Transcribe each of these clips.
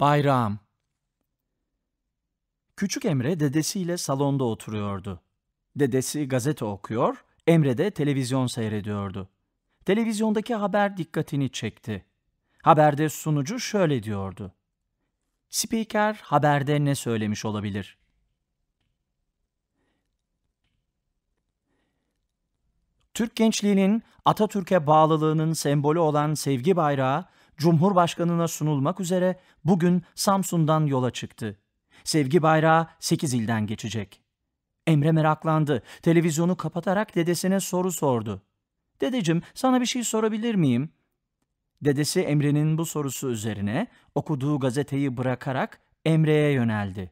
Bayram. Küçük Emre dedesiyle salonda oturuyordu. Dedesi gazete okuyor, Emre de televizyon seyrediyordu. Televizyondaki haber dikkatini çekti. Haberde sunucu şöyle diyordu. Spiker haberde ne söylemiş olabilir? Türk gençliğinin Atatürk'e bağlılığının sembolü olan sevgi bayrağı Cumhurbaşkanına sunulmak üzere bugün Samsun'dan yola çıktı. Sevgi bayrağı 8 ilden geçecek. Emre meraklandı. Televizyonu kapatarak dedesine soru sordu. Dedeciğim sana bir şey sorabilir miyim? Dedesi Emre'nin bu sorusu üzerine okuduğu gazeteyi bırakarak Emre'ye yöneldi.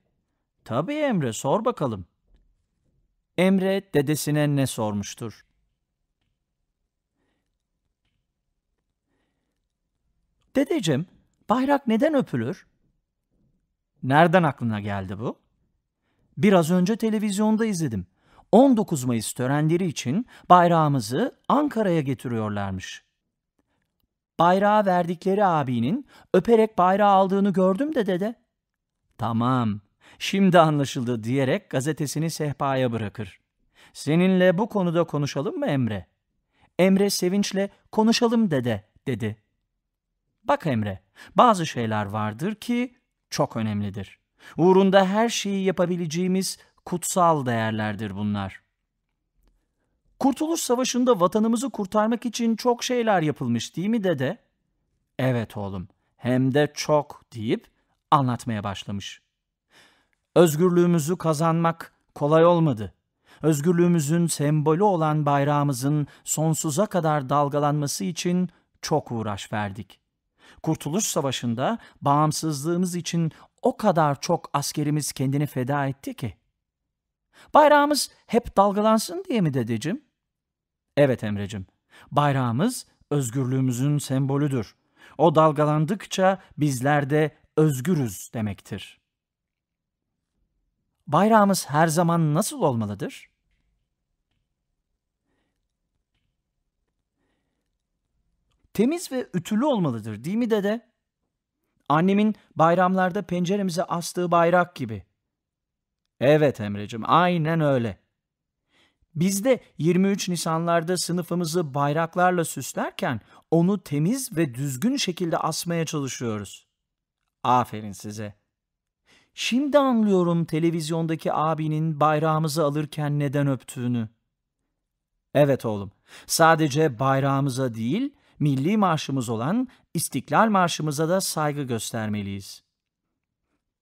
Tabii Emre sor bakalım. Emre dedesine ne sormuştur? Dedeciğim, bayrak neden öpülür? Nereden aklına geldi bu? Biraz önce televizyonda izledim. 19 Mayıs törenleri için bayrağımızı Ankara'ya getiriyorlarmış. Bayrağı verdikleri abinin öperek bayrağı aldığını gördüm de dede. Tamam, şimdi anlaşıldı diyerek gazetesini sehpaya bırakır. Seninle bu konuda konuşalım mı Emre? Emre sevinçle konuşalım dede dedi. Bak Emre, bazı şeyler vardır ki çok önemlidir. Uğrunda her şeyi yapabileceğimiz kutsal değerlerdir bunlar. Kurtuluş Savaşı'nda vatanımızı kurtarmak için çok şeyler yapılmış değil mi dede? Evet oğlum, hem de çok deyip anlatmaya başlamış. Özgürlüğümüzü kazanmak kolay olmadı. Özgürlüğümüzün sembolü olan bayrağımızın sonsuza kadar dalgalanması için çok uğraş verdik. Kurtuluş Savaşı'nda bağımsızlığımız için o kadar çok askerimiz kendini feda etti ki. Bayrağımız hep dalgalansın diye mi dedeciğim? Evet Emrecim. Bayrağımız özgürlüğümüzün sembolüdür. O dalgalandıkça bizler de özgürüz demektir. Bayrağımız her zaman nasıl olmalıdır? temiz ve ütülü olmalıdır değil mi dede? Annemin bayramlarda penceremize astığı bayrak gibi. Evet Emre'cim aynen öyle. Biz de 23 Nisanlarda sınıfımızı bayraklarla süslerken onu temiz ve düzgün şekilde asmaya çalışıyoruz. Aferin size. Şimdi anlıyorum televizyondaki abinin bayrağımızı alırken neden öptüğünü. Evet oğlum, sadece bayrağımıza değil, milli marşımız olan İstiklal Marşımıza da saygı göstermeliyiz.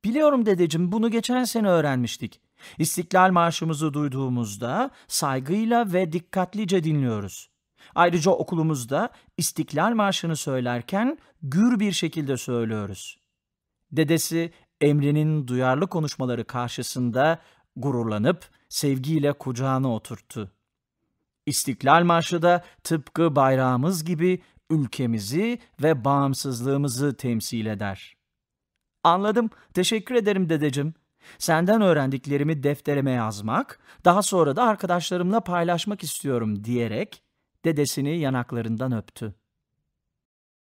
Biliyorum dedeciğim bunu geçen sene öğrenmiştik. İstiklal Marşımızı duyduğumuzda saygıyla ve dikkatlice dinliyoruz. Ayrıca okulumuzda İstiklal Marşı'nı söylerken gür bir şekilde söylüyoruz. Dedesi Emre'nin duyarlı konuşmaları karşısında gururlanıp sevgiyle kucağına oturttu. İstiklal Marşı da tıpkı bayrağımız gibi ülkemizi ve bağımsızlığımızı temsil eder. Anladım. Teşekkür ederim dedecim. Senden öğrendiklerimi defterime yazmak, daha sonra da arkadaşlarımla paylaşmak istiyorum diyerek dedesini yanaklarından öptü.